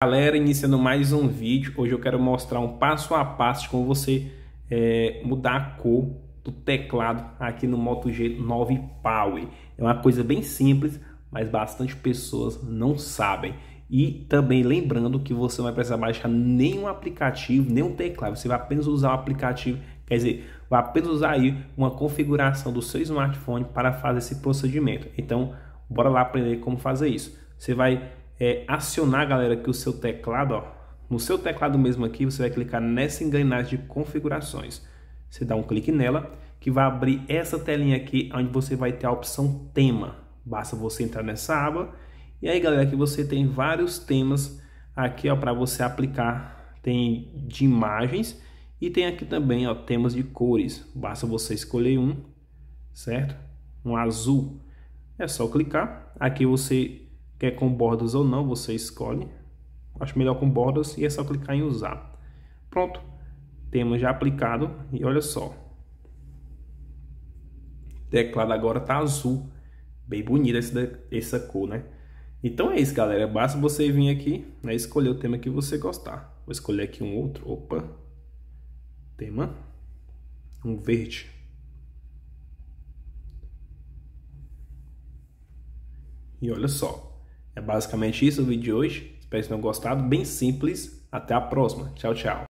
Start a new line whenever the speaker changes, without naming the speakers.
Galera, iniciando mais um vídeo, hoje eu quero mostrar um passo a passo de como você é, mudar a cor do teclado aqui no Moto G9 Power. É uma coisa bem simples, mas bastante pessoas não sabem. E também lembrando que você não vai precisar baixar nenhum aplicativo, nenhum teclado, você vai apenas usar o aplicativo, quer dizer, vai apenas usar aí uma configuração do seu smartphone para fazer esse procedimento. Então, bora lá aprender como fazer isso. Você vai é acionar, galera, que o seu teclado, ó, no seu teclado mesmo aqui, você vai clicar nessa engrenagem de configurações. Você dá um clique nela, que vai abrir essa telinha aqui, onde você vai ter a opção tema. Basta você entrar nessa aba. E aí, galera, que você tem vários temas aqui, ó, para você aplicar. Tem de imagens e tem aqui também, ó, temas de cores. Basta você escolher um, certo? Um azul. É só clicar. Aqui você quer é com bordas ou não, você escolhe. Acho melhor com bordas e é só clicar em usar. Pronto, temos já aplicado e olha só. O teclado agora tá azul, bem bonita essa, essa cor, né? Então é isso, galera. É basta você vir aqui, né, escolher o tema que você gostar. Vou escolher aqui um outro, opa, tema, um verde. E olha só, é basicamente isso o vídeo de hoje. Espero que tenham gostado. Bem simples. Até a próxima. Tchau, tchau.